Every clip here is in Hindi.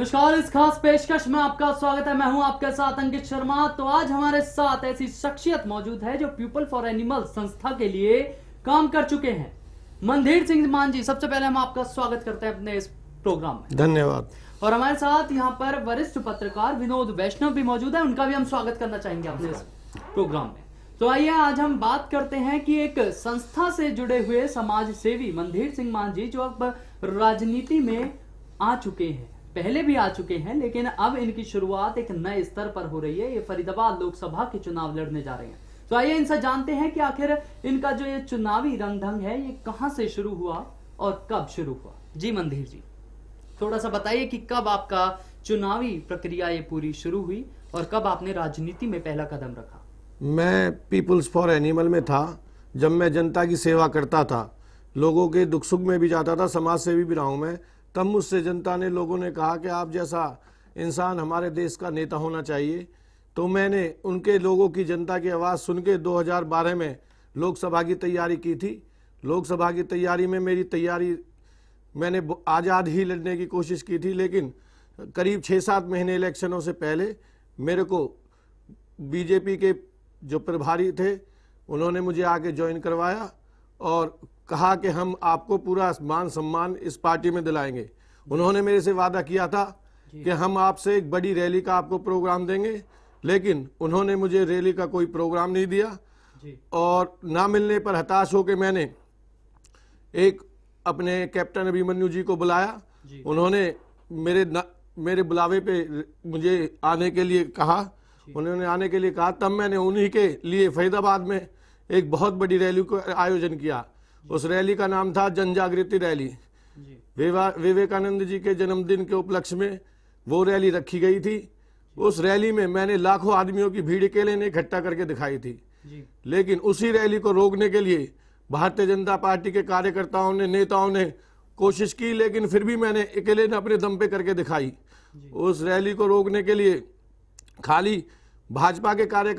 नमस्कार इस खास पेशकश में आपका स्वागत है मैं हूं आपके साथ अंकित शर्मा तो आज हमारे साथ ऐसी शख्सियत मौजूद है जो पीपल फॉर एनिमल संस्था के लिए काम कर चुके हैं मंदिर सिंह मान जी सबसे पहले हम आपका स्वागत करते हैं अपने इस प्रोग्राम में धन्यवाद और हमारे साथ यहाँ पर वरिष्ठ पत्रकार विनोद वैष्णव भी मौजूद है उनका भी हम स्वागत करना चाहेंगे अपने इस प्रोग्राम में तो आइए आज हम बात करते हैं कि एक संस्था से जुड़े हुए समाज सेवी मंदिर सिंह मान जी जो अब राजनीति में आ चुके हैं पहले भी आ चुके हैं लेकिन अब इनकी शुरुआत एक नए स्तर पर हो रही है ये फरीदाबाद लोकसभा के चुनाव लड़ने जा रहे हैं तो आइए इनसे जानते हैं कि आखिर इनका जो ये चुनावी रंगढंग है ये कहां से शुरू हुआ और कब शुरू हुआ जी मंदिर जी थोड़ा सा बताइए कि कब आपका चुनावी प्रक्रिया ये पूरी शुरू हुई और कब आपने राजनीति में पहला कदम रखा मैं पीपुल्स फॉर एनिमल में था जब मैं जनता की सेवा करता था लोगों के दुख सुख में भी जाता था समाज सेवी भी रहा हूँ मैं तब मुझसे जनता ने लोगों ने कहा कि आप जैसा इंसान हमारे देश का नेता होना चाहिए तो मैंने उनके लोगों की जनता की आवाज़ सुन के दो में लोकसभा की तैयारी की थी लोकसभा की तैयारी में मेरी तैयारी मैंने आज़ाद ही लड़ने की कोशिश की थी लेकिन करीब छः सात महीने इलेक्शनों से पहले मेरे को बीजेपी के जो प्रभारी थे उन्होंने मुझे आके ज्वाइन करवाया और कहा कि हम आपको पूरा मान सम्मान इस पार्टी में दिलाएंगे उन्होंने मेरे से वादा किया था कि हम आपसे एक बड़ी रैली का आपको प्रोग्राम देंगे लेकिन उन्होंने मुझे रैली का कोई प्रोग्राम नहीं दिया और ना मिलने पर हताश होकर मैंने एक अपने कैप्टन अभिमन्यु जी को बुलाया उन्होंने मेरे न, मेरे बुलावे पे मुझे आने के लिए कहा उन्होंने आने के लिए कहा तब मैंने उन्हीं के लिए फरीदाबाद में एक बहुत बड़ी रैली को आयोजन किया उस रैली का नाम था जन जागृति रैली विवेकानंद जी के जन्मदिन के उपलक्ष्य में वो रैली रखी गई थी उस रैली में मैंने लाखों आदमियों की भीड़ अकेले ने इकट्ठा करके दिखाई थी लेकिन उसी रैली को रोकने के लिए भारतीय जनता पार्टी के कार्यकर्ताओं ने नेताओं ने कोशिश की लेकिन फिर भी मैंने अकेले ने अपने दम पे करके दिखाई उस रैली को रोकने के लिए खाली भाजपा के कार्य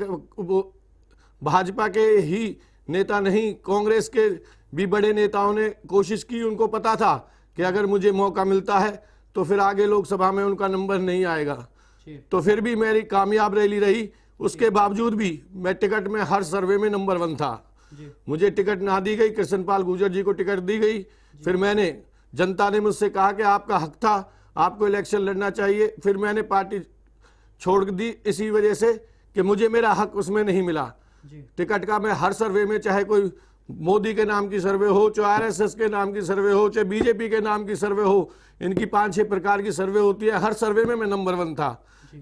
भाजपा के ही नेता नहीं कांग्रेस के भी बड़े नेताओं ने कोशिश की उनको पता था कि अगर मुझे मौका मिलता है तो फिर आगे लोकसभा में उनका नंबर नहीं आएगा तो फिर भी मेरी कामयाब रैली रही उसके बावजूद भी मैं टिकट में हर सर्वे में नंबर वन था मुझे टिकट ना दी गई कृष्णपाल गुजर जी को टिकट दी गई फिर मैंने जनता ने मुझसे कहा कि आपका हक था आपको इलेक्शन लड़ना चाहिए फिर मैंने पार्टी छोड़ दी इसी वजह से कि मुझे मेरा हक उसमें नहीं मिला टिकट का मैं हर सर्वे में चाहे कोई मोदी के नाम की सर्वे हो चाहे आरएसएस के नाम की सर्वे हो चाहे बीजेपी के नाम की सर्वे हो इनकी पांच छह प्रकार की सर्वे होती है हर सर्वे में मैं नंबर वन था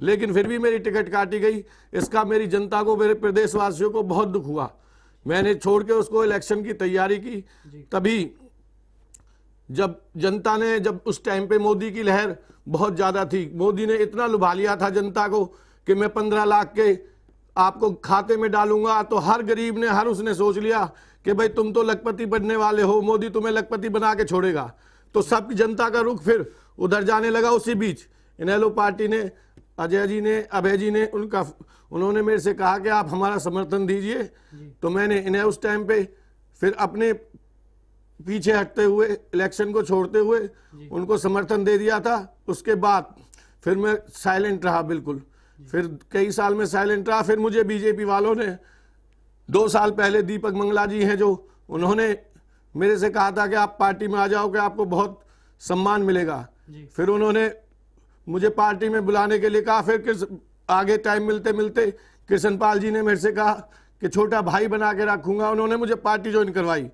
लेकिन फिर भी मेरी टिकट काटी गई इसका मेरी जनता को मेरे प्रदेशवासियों को बहुत दुख हुआ मैंने छोड़ के उसको इलेक्शन की तैयारी की तभी जब जनता ने जब उस टाइम पे मोदी की लहर बहुत ज़्यादा थी मोदी ने इतना लुभा लिया था जनता को कि मैं पंद्रह लाख के आपको खाते में डालूंगा तो हर गरीब ने हर उसने सोच लिया कि भाई तुम तो लखपति बनने वाले हो मोदी तुम्हें लखपति बना के छोड़ेगा तो सब जनता का रुख फिर उधर जाने लगा उसी बीच इनैलो पार्टी ने अजय जी ने अभय जी ने उनका उन्होंने मेरे से कहा कि आप हमारा समर्थन दीजिए तो मैंने इन्हें उस टाइम पे फिर अपने पीछे हटते हुए इलेक्शन को छोड़ते हुए उनको समर्थन दे दिया था उसके बाद फिर मैं साइलेंट रहा बिल्कुल फिर कई साल में साइलेंट रहा फिर मुझे बीजेपी वालों ने दो साल पहले दीपक मंगला जी हैं जो उन्होंने मेरे से कहा था कि आप पार्टी में आ जाओ कि आपको बहुत सम्मान मिलेगा फिर उन्होंने मुझे पार्टी में बुलाने के लिए कहा फिर किस आगे टाइम मिलते मिलते कृष्ण पाल जी ने मेरे से कहा कि छोटा भाई बना के रखूंगा उन्होंने मुझे पार्टी ज्वाइन करवाई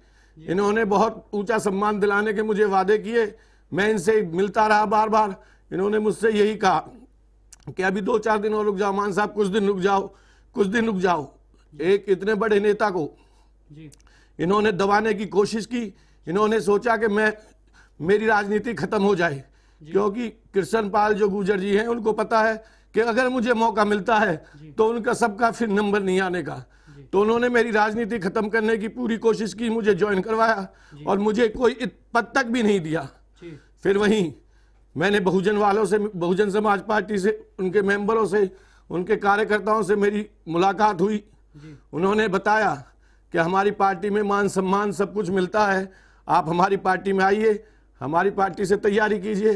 इन्होंने बहुत ऊंचा सम्मान दिलाने के मुझे वादे किए मैं इनसे मिलता रहा बार बार इन्होंने मुझसे यही कहा कि अभी दो चार दिन और रुक जाओ मान साहब कुछ दिन रुक जाओ कुछ दिन रुक जाओ एक इतने बड़े नेता को इन्होंने दबाने की कोशिश की इन्होंने सोचा कि मैं मेरी राजनीति खत्म हो जाए क्योंकि कृष्ण पाल जो गुजर जी हैं उनको पता है कि अगर मुझे मौका मिलता है तो उनका सबका फिर नंबर नहीं आने का तो उन्होंने मेरी राजनीति खत्म करने की पूरी कोशिश की मुझे ज्वाइन करवाया और मुझे कोई पद तक भी नहीं दिया फिर वहीं मैंने बहुजन वालों से बहुजन समाज पार्टी से उनके मेंबरों से उनके कार्यकर्ताओं से मेरी मुलाकात हुई उन्होंने बताया कि हमारी पार्टी में मान सम्मान सब कुछ मिलता है आप हमारी पार्टी में आइए हमारी पार्टी से तैयारी कीजिए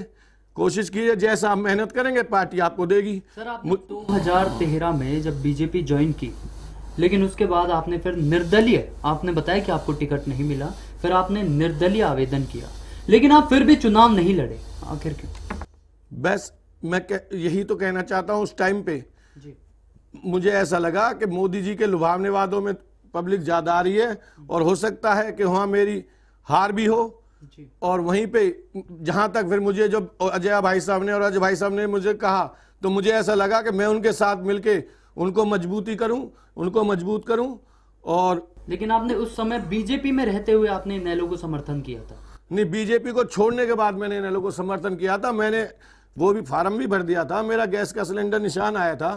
कोशिश कीजिए जैसा आप मेहनत करेंगे पार्टी आपको देगी सर दो हजार तेरह में जब बीजेपी ज्वाइन की लेकिन उसके बाद आपने फिर निर्दलीय आपने बताया कि आपको टिकट नहीं मिला फिर आपने निर्दलीय आवेदन किया लेकिन आप फिर भी चुनाव नहीं लड़े आखिर क्यों बस मैं यही तो कहना चाहता हूँ उस टाइम पे जी मुझे ऐसा लगा कि मोदी जी के लुभावने वादों में पब्लिक ज़्यादा आ रही है और हो सकता है कि वहाँ मेरी हार भी हो और वहीं पे जहाँ तक फिर मुझे जब अजय भाई साहब ने और अजय भाई साहब ने मुझे कहा तो मुझे ऐसा लगा कि मैं उनके साथ मिलके उनको मजबूती करूं उनको मजबूत करूं और लेकिन आपने उस समय बीजेपी में रहते हुए आपने इनेलो को समर्थन किया था नहीं बीजेपी को छोड़ने के बाद मैंने इन लोगों को समर्थन किया था मैंने वो भी फार्म भी भर दिया था मेरा गैस का सिलेंडर निशान आया था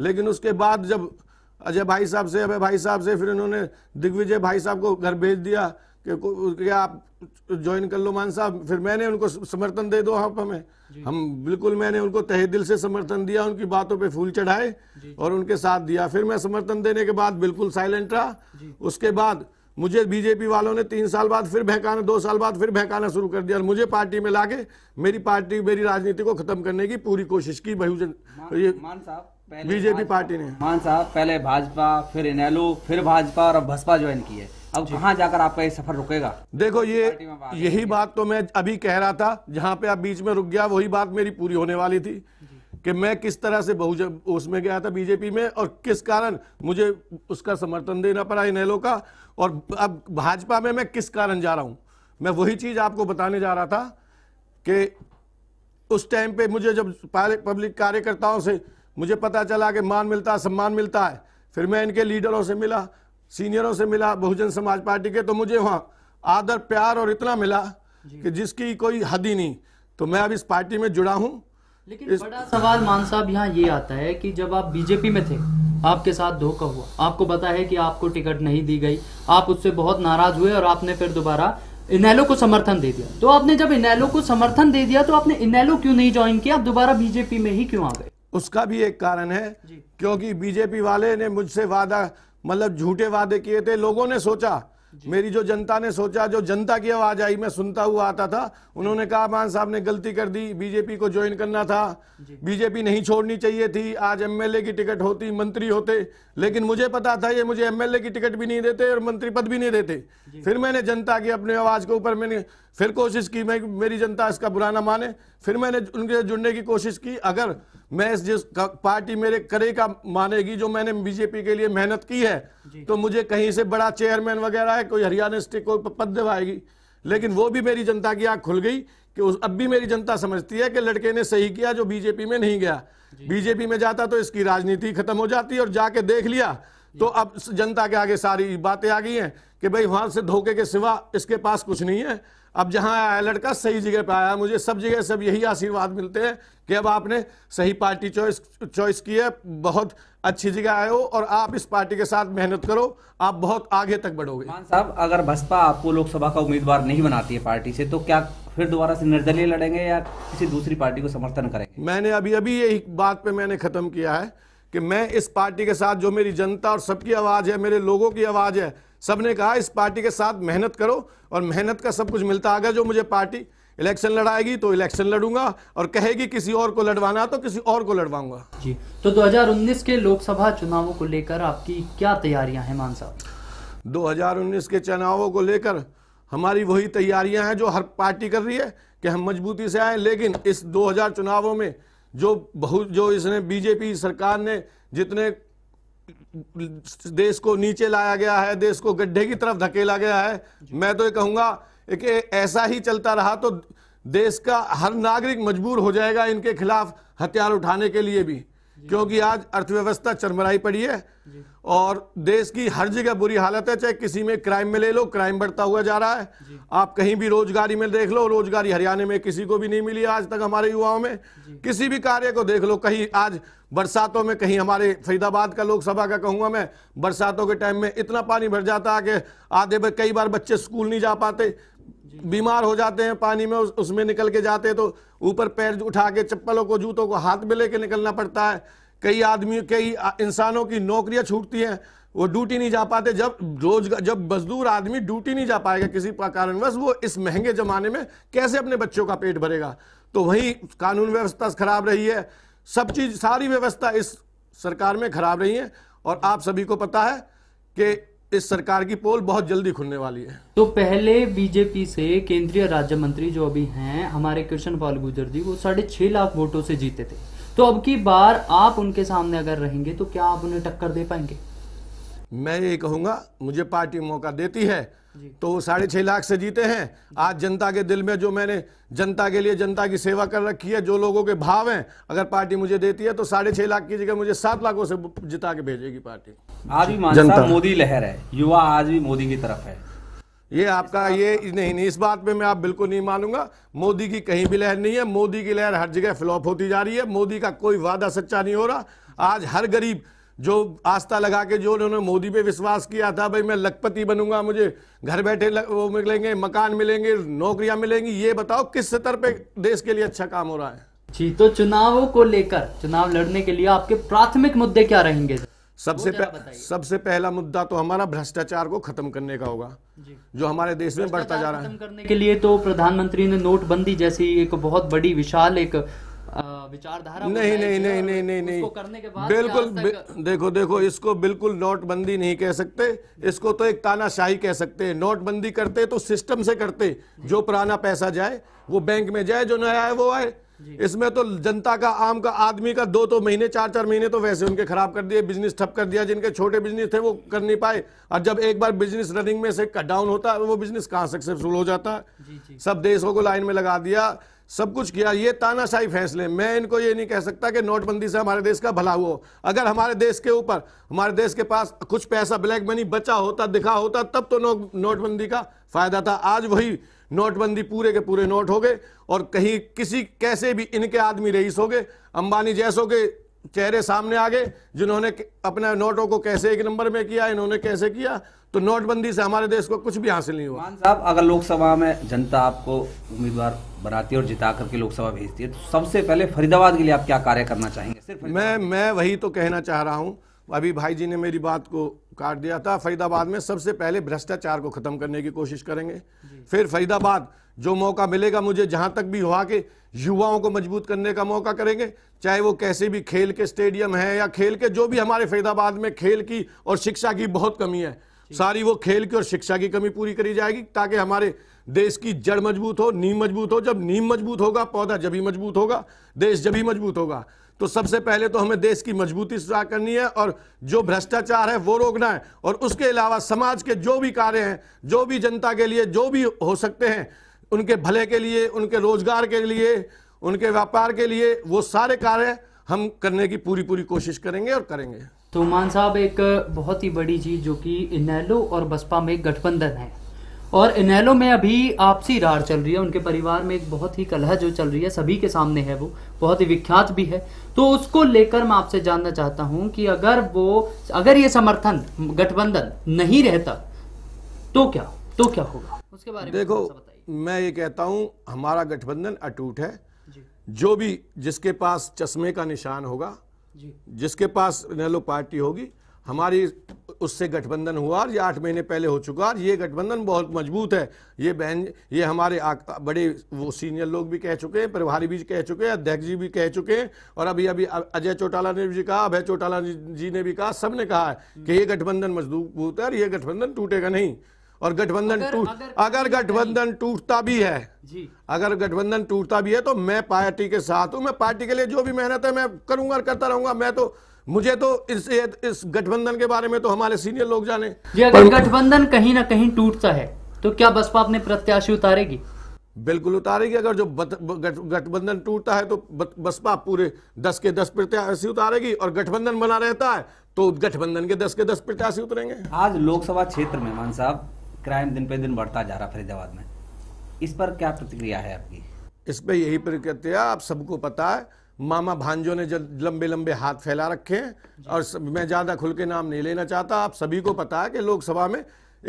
लेकिन उसके बाद जब अजय भाई साहब से अभय भाई साहब से फिर उन्होंने दिग्विजय भाई साहब को घर भेज दिया कि क्या आप ज्वाइन कर लो मान साहब फिर मैंने उनको समर्थन दे दो आप हमें हम बिल्कुल मैंने उनको तहे दिल से समर्थन दिया उनकी बातों पे फूल चढ़ाए और उनके साथ दिया फिर मैं समर्थन देने के बाद बिल्कुल साइलेंट रहा उसके बाद मुझे बीजेपी वालों ने तीन साल बाद फिर बहकाना दो साल बाद फिर बहकाना शुरू कर दिया और मुझे पार्टी में लाके मेरी पार्टी मेरी राजनीति को खत्म करने की पूरी कोशिश की बहुजन ये मान साहब बीजेपी पार्टी ने मान साहब पहले भाजपा फिर इनेलो फिर भाजपा और अब बसपा ज्वाइन की है अब कहाँ जाकर आपका ये सफर रुकेगा देखो ये यही बात तो मैं अभी कह रहा था जहाँ पे आप बीच में रुक गया वही बात मेरी पूरी होने वाली थी कि मैं किस तरह से बहुजन उसमें गया था बीजेपी में और किस कारण मुझे उसका समर्थन देना पड़ा एलो का और अब भाजपा में मैं किस कारण जा रहा हूं मैं वही चीज़ आपको बताने जा रहा था कि उस टाइम पे मुझे जब पब्लिक कार्यकर्ताओं से मुझे पता चला कि मान मिलता है सम्मान मिलता है फिर मैं इनके लीडरों से मिला सीनियरों से मिला बहुजन समाज पार्टी के तो मुझे वहाँ आदर प्यार और इतना मिला कि जिसकी कोई हद ही नहीं तो मैं अब इस पार्टी में जुड़ा हूँ लेकिन इस... बड़ा सवाल मान साहब यहाँ ये आता है कि जब आप बीजेपी में थे आपके साथ धोखा हुआ आपको पता है कि आपको टिकट नहीं दी गई आप उससे बहुत नाराज हुए और आपने फिर दोबारा इनैलो को समर्थन दे दिया तो आपने जब इनैलो को समर्थन दे दिया तो आपने इनैलो क्यों नहीं ज्वाइन किया आप दोबारा बीजेपी में ही क्यों आ गए उसका भी एक कारण है क्योंकि बीजेपी वाले ने मुझसे वादा मतलब झूठे वादे किए थे लोगों ने सोचा मेरी जो जनता ने सोचा जो जनता की आवाज आई मैं सुनता हुआ आता था उन्होंने कहा मान साहब ने गलती कर दी बीजेपी को ज्वाइन करना था बीजेपी नहीं छोड़नी चाहिए थी आज एमएलए की टिकट होती मंत्री होते लेकिन मुझे पता था ये मुझे एमएलए की टिकट भी नहीं देते और मंत्री पद भी नहीं देते फिर मैंने जनता की अपनी आवाज के ऊपर मैंने फिर कोशिश की मैं मेरी जनता इसका बुरा ना माने फिर मैंने उनके जुड़ने की कोशिश की अगर मैं इस जिस पार्टी मेरे करे का मानेगी जो मैंने बीजेपी के लिए मेहनत की है तो मुझे कहीं से बड़ा चेयरमैन वगैरह है कोई हरियाणा स्टेट कोई पद दिवाएगी लेकिन वो भी मेरी जनता की आँख खुल गई कि उस अब भी मेरी जनता समझती है कि लड़के ने सही किया जो बीजेपी में नहीं गया बीजेपी में जाता तो इसकी राजनीति खत्म हो जाती और जाके देख लिया तो अब जनता के आगे सारी बातें आ गई हैं कि भाई वहां से धोखे के सिवा इसके पास कुछ नहीं है अब जहां आया लड़का सही जगह पे आया मुझे सब जगह सब यही आशीर्वाद मिलते हैं कि अब आपने सही पार्टी चॉइस चॉइस की है बहुत अच्छी जगह आए हो और आप इस पार्टी के साथ मेहनत करो आप बहुत आगे तक बढ़ोगे साहब अगर बसपा आपको लोकसभा का उम्मीदवार नहीं बनाती है पार्टी से तो क्या फिर दोबारा से निर्दलीय लड़ेंगे या किसी दूसरी पार्टी को समर्थन करेंगे मैंने अभी अभी यही बात पे मैंने खत्म किया है कि मैं इस पार्टी के साथ जो मेरी जनता और सबकी आवाज़ है मेरे लोगों की आवाज़ है सबने कहा इस पार्टी के साथ मेहनत करो और मेहनत का सब कुछ मिलता आ जो मुझे पार्टी इलेक्शन लड़ाएगी तो इलेक्शन लड़ूंगा और कहेगी किसी और को लड़वाना तो किसी और को लड़वाऊंगा जी तो 2019 के लोकसभा चुनावों को लेकर आपकी क्या तैयारियां हैं मान साहब 2019 के चुनावों को लेकर हमारी वही तैयारियां हैं जो हर पार्टी कर रही है कि हम मजबूती से आए लेकिन इस दो चुनावों में जो बहु जो इसने बीजेपी सरकार ने जितने देश को नीचे लाया गया है देश को गड्ढे की तरफ धकेला गया है मैं तो ये कहूँगा कि ऐसा ही चलता रहा तो देश का हर नागरिक मजबूर हो जाएगा इनके खिलाफ हथियार उठाने के लिए भी क्योंकि आज अर्थव्यवस्था चरमराई पड़ी है और देश की हर जगह बुरी हालत है चाहे किसी में क्राइम में ले लो क्राइम बढ़ता हुआ जा रहा है आप कहीं भी रोजगारी में देख लो रोजगारी हरियाणा में किसी को भी नहीं मिली आज तक हमारे युवाओं में किसी भी कार्य को देख लो कहीं आज बरसातों में कहीं हमारे फरीदाबाद का लोकसभा का कहूंगा मैं बरसातों के टाइम में इतना पानी भर जाता है कि आधे कई बार बच्चे स्कूल नहीं जा पाते बीमार हो जाते हैं पानी में उसमें निकल के जाते हैं तो ऊपर पैर उठा के चप्पलों को जूतों को हाथ में लेके निकलना पड़ता है कई आदमी कई इंसानों की नौकरियां छूटती हैं वो ड्यूटी नहीं जा पाते जब रोज जब मजदूर आदमी ड्यूटी नहीं जा पाएगा किसी कारणवश वो इस महंगे जमाने में कैसे अपने बच्चों का पेट भरेगा तो वही कानून व्यवस्था खराब रही है सब चीज सारी व्यवस्था इस सरकार में खराब रही है और आप सभी को पता है कि इस सरकार की पोल बहुत जल्दी खुलने वाली है तो पहले बीजेपी से केंद्रीय राज्य मंत्री जो अभी हैं हमारे कृष्ण पाल गुजर जी वो साढ़े छह लाख वोटों से जीते थे तो अब की बार आप उनके सामने अगर रहेंगे तो क्या आप उन्हें टक्कर दे पाएंगे मैं ये कहूंगा मुझे पार्टी मौका देती है तो वो साढ़े छह लाख से जीते हैं आज जनता के दिल में जो मैंने जनता के लिए जनता की सेवा कर रखी है जो लोगों के भाव हैं अगर पार्टी मुझे देती है तो साढ़े छह लाख की जगह मुझे सात लाखों से जिता के भेजेगी पार्टी आज भी जनता मोदी लहर है युवा आज भी मोदी की तरफ है ये आपका ये नहीं नहीं इस बात पे मैं आप बिल्कुल नहीं मानूंगा मोदी की कहीं भी लहर नहीं है मोदी की लहर हर जगह फ्लॉप होती जा रही है मोदी का कोई वादा सच्चा नहीं हो रहा आज हर गरीब जो आस्था लगा के जो उन्होंने मोदी पे विश्वास किया था भाई मैं लखपति बनूंगा मुझे घर बैठे लग, वो मिलेंगे मकान मिलेंगे नौकरियां मिलेंगी ये बताओ किस स्तर पे देश के लिए अच्छा काम हो रहा है जी तो चुनावों को लेकर चुनाव लड़ने के लिए आपके प्राथमिक मुद्दे क्या रहेंगे सबसे सबसे पहला मुद्दा तो हमारा भ्रष्टाचार को खत्म करने का होगा जो हमारे देश में बढ़ता जा रहा है खत्म करने के लिए तो प्रधानमंत्री ने नोटबंदी जैसी एक बहुत बड़ी विशाल एक विचारधारा नहीं नहीं नहीं नहीं नहीं नहीं करने के बाद बिल्कुल देखो देखो इसको बिल्कुल नोटबंदी नहीं कह सकते इसको तो एक तानाशाही कह सकते हैं नोटबंदी करते तो सिस्टम से करते जो पुराना पैसा जाए वो बैंक में जाए जो नया है वो आए इसमें तो जनता का आम का आदमी का दो तो महीने चार चार महीने तो वैसे उनके खराब कर दिए बिजनेस ठप कर दिया जिनके छोटे बिजनेस थे वो कर नहीं पाए और जब एक बार बिजनेस रनिंग में से कट डाउन होता है वो बिजनेस कहाँ सक्सेसफुल हो जाता है सब देशों को लाइन में लगा दिया सब कुछ किया ये तानाशाही फैसले मैं इनको ये नहीं कह सकता कि नोटबंदी से हमारे देश का भला हुआ अगर हमारे देश के ऊपर हमारे देश के पास कुछ पैसा ब्लैक मनी बचा होता दिखा होता तब तो नोटबंदी का फायदा था आज वही नोटबंदी पूरे के पूरे नोट हो गए और कहीं किसी कैसे भी इनके आदमी रईस हो गए अंबानी जैसों के चेहरे सामने आ गए जिन्होंने अपने नोटों को कैसे एक नंबर में किया इन्होंने कैसे किया तो नोटबंदी से हमारे देश को कुछ भी हासिल नहीं हुआ साहब अगर लोकसभा में जनता आपको उम्मीदवार बनाती है और जिता करके लोकसभा भेजती है तो सबसे पहले फरीदाबाद के लिए आप क्या कार्य करना चाहेंगे सिर्फ मैं मैं वही तो कहना चाह रहा हूँ अभी भाई जी ने मेरी बात को काट दिया था फरीदाबाद में सबसे पहले भ्रष्टाचार को खत्म करने की कोशिश करेंगे फिर फरीदाबाद जो मौका मिलेगा मुझे जहाँ तक भी हुआ के युवाओं को मजबूत करने का मौका करेंगे चाहे वो कैसे भी खेल के स्टेडियम है या खेल के जो भी हमारे फरीदाबाद में खेल की और शिक्षा की बहुत कमी है सारी वो खेल की और शिक्षा की कमी पूरी करी जाएगी ताकि हमारे देश की जड़ मजबूत हो नींव मजबूत हो जब नींव मजबूत होगा पौधा जब ही मजबूत होगा देश जब ही मजबूत होगा तो सबसे पहले तो हमें देश की मजबूती सुधार करनी है और जो भ्रष्टाचार है वो रोकना है और उसके अलावा समाज के जो भी कार्य हैं जो भी जनता के लिए जो भी हो सकते हैं उनके भले के लिए उनके रोजगार के लिए उनके व्यापार के लिए वो सारे कार्य हम करने की पूरी पूरी कोशिश करेंगे और करेंगे तो मान साहब एक बहुत ही बड़ी चीज़ जो कि इनैलो और बसपा में गठबंधन है और इनैलो में अभी आपसी रार चल रही है उनके परिवार में एक बहुत ही कलह जो चल रही है सभी के सामने है वो बहुत ही विख्यात भी है तो उसको लेकर मैं आपसे जानना चाहता हूं कि अगर वो अगर ये समर्थन गठबंधन नहीं रहता तो क्या तो क्या होगा उसके बारे में देखो मैं ये कहता हूं हमारा गठबंधन अटूट है जो भी जिसके पास चश्मे का निशान होगा जिसके पास नेलो पार्टी होगी हमारी उससे गठबंधन हुआ और ये आठ महीने पहले हो चुका और ये गठबंधन बहुत मजबूत है ये बहन ये हमारे आ, बड़े वो सीनियर लोग भी कह चुके हैं प्रभारी भी कह चुके हैं अध्यक्ष जी भी कह चुके हैं और अभी अभी अजय चौटाला ने भी कहा अभय चौटाला जी ने भी कहा सब ने कहा है कि ये गठबंधन मजबूत है और ये गठबंधन टूटेगा नहीं और गठबंधन टूट अगर, गठबंधन टूटता भी है अगर गठबंधन टूटता भी है तो मैं पार्टी के साथ हूँ मैं पार्टी के लिए जो भी मेहनत है मैं करूंगा और करता रहूंगा मैं तो मुझे तो इस इस गठबंधन के बारे में तो हमारे सीनियर लोग जाने अगर गठबंधन कहीं ना कहीं टूटता है तो क्या बसपा अपने प्रत्याशी उतारेगी बिल्कुल उतारेगी अगर जो गठबंधन टूटता है तो बसपा पूरे दस के दस प्रत्याशी उतारेगी और गठबंधन बना रहता है तो गठबंधन के दस के दस प्रत्याशी उतरेंगे आज लोकसभा क्षेत्र में मान साहब क्राइम दिन पे दिन बढ़ता जा रहा फरीदाबाद में इस पर क्या प्रतिक्रिया है आपकी इस पर यही प्रतिक्रिया आप सबको पता है मामा भांजो ने जब लंबे लंबे हाथ फैला रखे हैं और सब, मैं ज़्यादा खुल के नाम नहीं लेना चाहता आप सभी को पता है कि लोकसभा में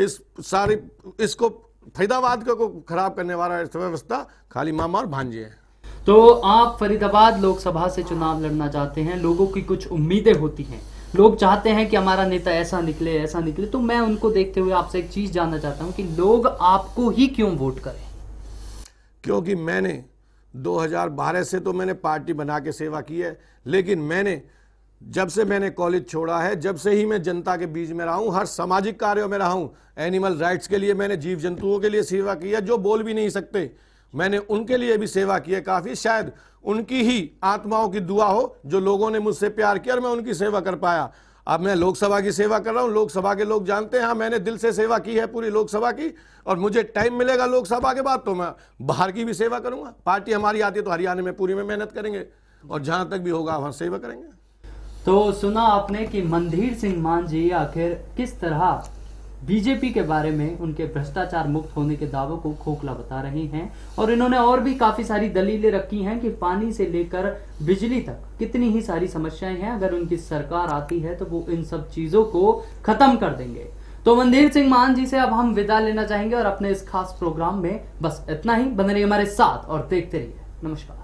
इस सारी इसको फरीदाबाद को खराब करने वाला अर्थव्यवस्था खाली मामा और भांजे हैं तो आप फरीदाबाद लोकसभा से चुनाव लड़ना चाहते हैं लोगों की कुछ उम्मीदें होती हैं लोग चाहते हैं कि हमारा नेता ऐसा निकले ऐसा निकले तो मैं उनको देखते हुए आपसे एक चीज जानना चाहता हूं कि लोग आपको ही क्यों वोट करें क्योंकि मैंने 2012 से तो मैंने पार्टी बना के सेवा की है लेकिन मैंने जब से मैंने कॉलेज छोड़ा है जब से ही मैं जनता के बीच में रहा हूं हर सामाजिक कार्यों में रहा हूं एनिमल राइट्स के लिए मैंने जीव जंतुओं के लिए सेवा की है जो बोल भी नहीं सकते मैंने उनके लिए भी सेवा की है काफ़ी शायद उनकी ही आत्माओं की दुआ हो जो लोगों ने मुझसे प्यार किया और मैं उनकी सेवा कर पाया अब मैं लोकसभा की सेवा कर रहा हूँ लोकसभा के लोग जानते हैं हाँ मैंने दिल से सेवा की है पूरी लोकसभा की और मुझे टाइम मिलेगा लोकसभा के बाद तो मैं बाहर की भी सेवा करूंगा पार्टी हमारी आती है तो हरियाणा में पूरी में मेहनत करेंगे और जहां तक भी होगा वहां सेवा करेंगे तो सुना आपने कि मंदिर सिंह मान जी आखिर किस तरह बीजेपी के बारे में उनके भ्रष्टाचार मुक्त होने के दावों को खोखला बता रहे हैं और इन्होंने और भी काफी सारी दलीलें रखी हैं कि पानी से लेकर बिजली तक कितनी ही सारी समस्याएं हैं अगर उनकी सरकार आती है तो वो इन सब चीजों को खत्म कर देंगे तो मंदिर सिंह मान जी से अब हम विदा लेना चाहेंगे और अपने इस खास प्रोग्राम में बस इतना ही बने रही हमारे साथ और देखते रहिए नमस्कार